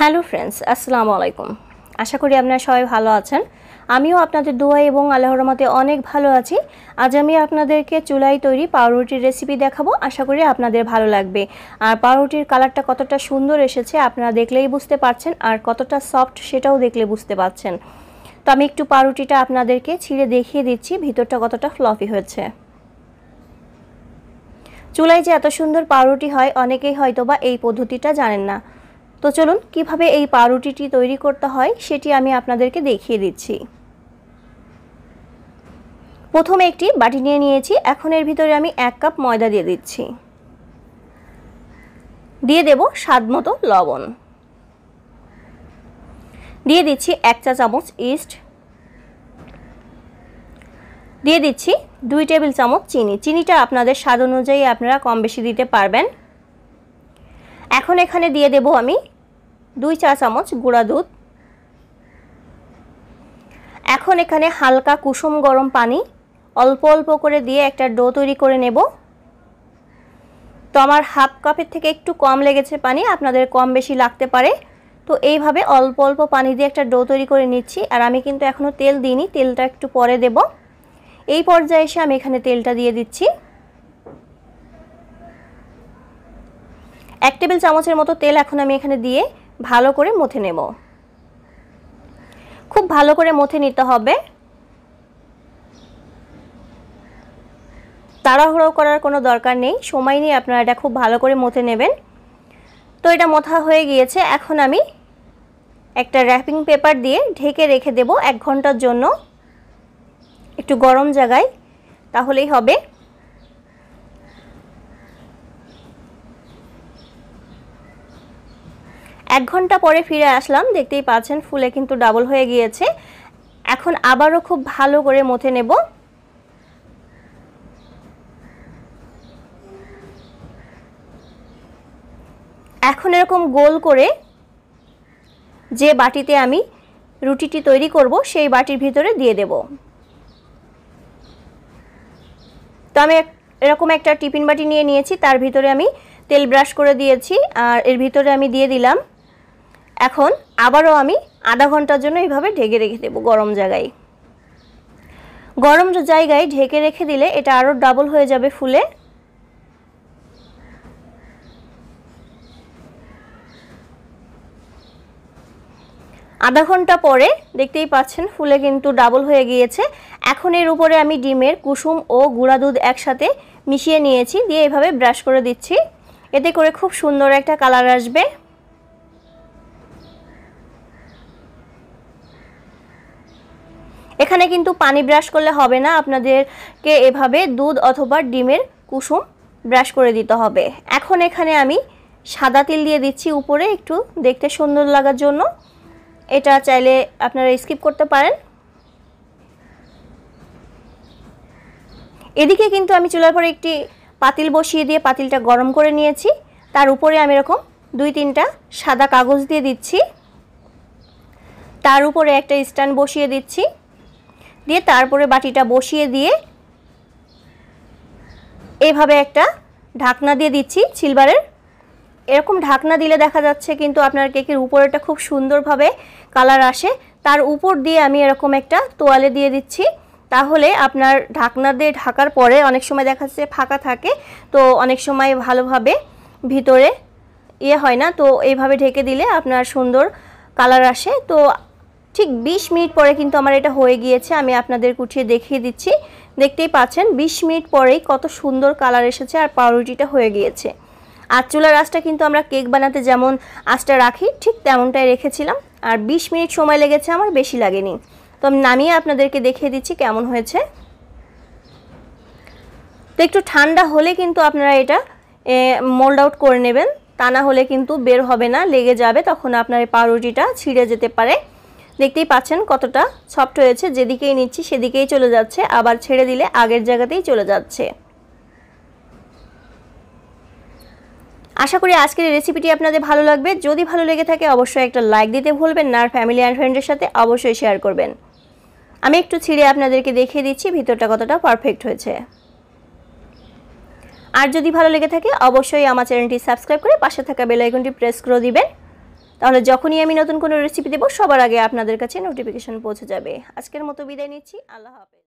hello friends আসসালামু আলাইকুম আশা করি আপনারা সবাই ভালো আছেন আমিও আপনাদের দোয়া এবং আল্লাহর মতে অনেক ভালো আছি আজ আমি আপনাদেরকে চুলাই তৈরি পাউরুটির রেসিপি দেখাবো আশা করি আপনাদের ভালো লাগবে আর পাউরুটির কালারটা কতটা সুন্দর এসেছে আপনারা দেখলেই বুঝতে পারছেন আর কতটা সফট সেটাও দেখলে বুঝতে পারছেন তো আমি একটু পাউরুটিটা আপনাদেরকে ছিঁড়ে দেখিয়ে দিচ্ছি ভিতরটা কতটা ফ্লফি হয়েছে চুলাই যে এত সুন্দর পাউরুটি হয় অনেকেই হয়তো বা এই পদ্ধতিটা জানেন না তো চলুন কিভাবে এই পাউরুটিটি তৈরি করতে হয় সেটি আমি আপনাদেরকে দেখিয়ে দিচ্ছি প্রথমে একটি বাটি নিয়ে নিয়েছি এখন এর ভিতরে আমি এক কাপ ময়দা দিয়ে দিচ্ছি দিয়ে দেব স্বাদ মতো লবণ দিয়ে দিচ্ছি এক চা চামচ ইস্ট দিয়ে দিচ্ছি দুই টেবিল চামচ চিনি চিনিটা আপনাদের স্বাদ অনুযায়ী আপনারা কম বেশি দিতে পারবেন এখন এখানে দিয়ে দেব আমি দুই চা চামচ গুঁড়া দুধ এখন এখানে হালকা কুসুম গরম পানি অল্প অল্প করে দিয়ে একটা ডো তৈরি করে নেব তো আমার হাফ কাপের থেকে একটু কম লেগেছে পানি আপনাদের কম বেশি লাগতে পারে তো এইভাবে অল্প অল্প পানি দিয়ে একটা ডো তৈরি করে নিচ্ছি আর আমি কিন্তু এখনও তেল দিইনি তেলটা একটু পরে দেব এই পর্যায়ে এসে আমি এখানে তেলটা দিয়ে দিচ্ছি এক টেবিল চামচের মতো তেল এখন আমি এখানে দিয়ে ভালো করে মথে নেব খুব ভালো করে মথে নিতে হবে তাড়াহুড়ো করার কোনো দরকার নেই সময় নিয়ে আপনারা এটা খুব ভালো করে মথে নেবেন তো এটা মথা হয়ে গিয়েছে এখন আমি একটা র্যাপিং পেপার দিয়ে ঢেকে রেখে দেব এক ঘন্টার জন্য একটু গরম জায়গায় তাহলেই হবে এক ঘন্টা পরে ফিরে আসলাম দেখতেই পাচ্ছেন ফুলে কিন্তু ডাবল হয়ে গিয়েছে এখন আবারও খুব ভালো করে মথে নেব এখন এরকম গোল করে যে বাটিতে আমি রুটিটি তৈরি করব সেই বাটির ভিতরে দিয়ে দেব তো আমি এরকম একটা টিফিন বাটি নিয়ে নিয়েছি তার ভিতরে আমি তেল ব্রাশ করে দিয়েছি আর এর ভিতরে আমি দিয়ে দিলাম এখন আবারও আমি আধা ঘন্টার জন্য এইভাবে ঢেকে রেখে দেবো গরম জায়গায় গরম জায়গায় ঢেকে রেখে দিলে এটা আরও ডাবল হয়ে যাবে ফুলে আধা ঘন্টা পরে দেখতেই পাচ্ছেন ফুলে কিন্তু ডাবল হয়ে গিয়েছে এখন এর উপরে আমি ডিমের কুসুম ও গুঁড়া দুধ একসাথে মিশিয়ে নিয়েছি দিয়ে এভাবে ব্রাশ করে দিচ্ছি এতে করে খুব সুন্দর একটা কালার আসবে এখানে কিন্তু পানি ব্রাশ করলে হবে না আপনাদেরকে এভাবে দুধ অথবা ডিমের কুসুম ব্রাশ করে দিতে হবে এখন এখানে আমি সাদা তিল দিয়ে দিচ্ছি উপরে একটু দেখতে সুন্দর লাগার জন্য এটা চাইলে আপনারা স্কিপ করতে পারেন এদিকে কিন্তু আমি চুলার পরে একটি পাতিল বসিয়ে দিয়ে পাতিলটা গরম করে নিয়েছি তার উপরে আমি এরকম দুই তিনটা সাদা কাগজ দিয়ে দিচ্ছি তার উপরে একটা স্ট্যান্ড বসিয়ে দিচ্ছি দিয়ে তারপরে বাটিটা বসিয়ে দিয়ে এভাবে একটা ঢাকনা দিয়ে দিচ্ছি সিলভারের এরকম ঢাকনা দিলে দেখা যাচ্ছে কিন্তু আপনার কেকের উপরেটা খুব সুন্দরভাবে কালার আসে তার উপর দিয়ে আমি এরকম একটা তোয়ালে দিয়ে দিচ্ছি তাহলে আপনার ঢাকনা দিয়ে ঢাকার পরে অনেক সময় দেখা যাচ্ছে ফাঁকা থাকে তো অনেক সময় ভালোভাবে ভিতরে ইয়ে হয় না তো এইভাবে ঢেকে দিলে আপনার সুন্দর কালার আসে তো ঠিক ২০ মিনিট পরে কিন্তু আমার এটা হয়ে গিয়েছে আমি আপনাদের কুঠিয়ে দেখিয়ে দিচ্ছি দেখতেই পাচ্ছেন ২০ মিনিট পরেই কত সুন্দর কালার এসেছে আর পাউরুটিটা হয়ে গিয়েছে আর চুলার আঁচটা কিন্তু আমরা কেক বানাতে যেমন আঁচটা রাখি ঠিক তেমনটাই রেখেছিলাম আর ২০ মিনিট সময় লেগেছে আমার বেশি লাগেনি তো আমি নামিয়ে আপনাদেরকে দেখিয়ে দিচ্ছি কেমন হয়েছে তো একটু ঠান্ডা হলে কিন্তু আপনারা এটা মোল্ড আউট করে নেবেন তা না হলে কিন্তু বের হবে না লেগে যাবে তখন আপনার এই পাউরুটিটা ছিঁড়ে যেতে পারে দেখতেই পাচ্ছেন কতটা সফট হয়েছে যেদিকেই নিচ্ছি সেদিকেই চলে যাচ্ছে আবার ছেড়ে দিলে আগের জায়গাতেই চলে যাচ্ছে আশা করি আজকের এই রেসিপিটি আপনাদের ভালো লাগবে যদি ভালো লেগে থাকে অবশ্যই একটা লাইক দিতে ভুলবেন না আর ফ্যামিলি অ্যান্ড ফ্রেন্ডের সাথে অবশ্যই শেয়ার করবেন আমি একটু ছিঁড়ে আপনাদেরকে দেখিয়ে দিচ্ছি ভিতরটা কতটা পারফেক্ট হয়েছে আর যদি ভালো লেগে থাকে অবশ্যই আমার চ্যানেলটি সাবস্ক্রাইব করে পাশে থাকা বেলাইকনটি প্রেস করে দিবেন তাহলে যখনই আমি নতুন কোনো রেসিপি দেবো সবার আগে আপনাদের কাছে নোটিফিকেশন পৌঁছে যাবে আজকের মতো বিদায় নিচ্ছি আল্লাহ হাফেজ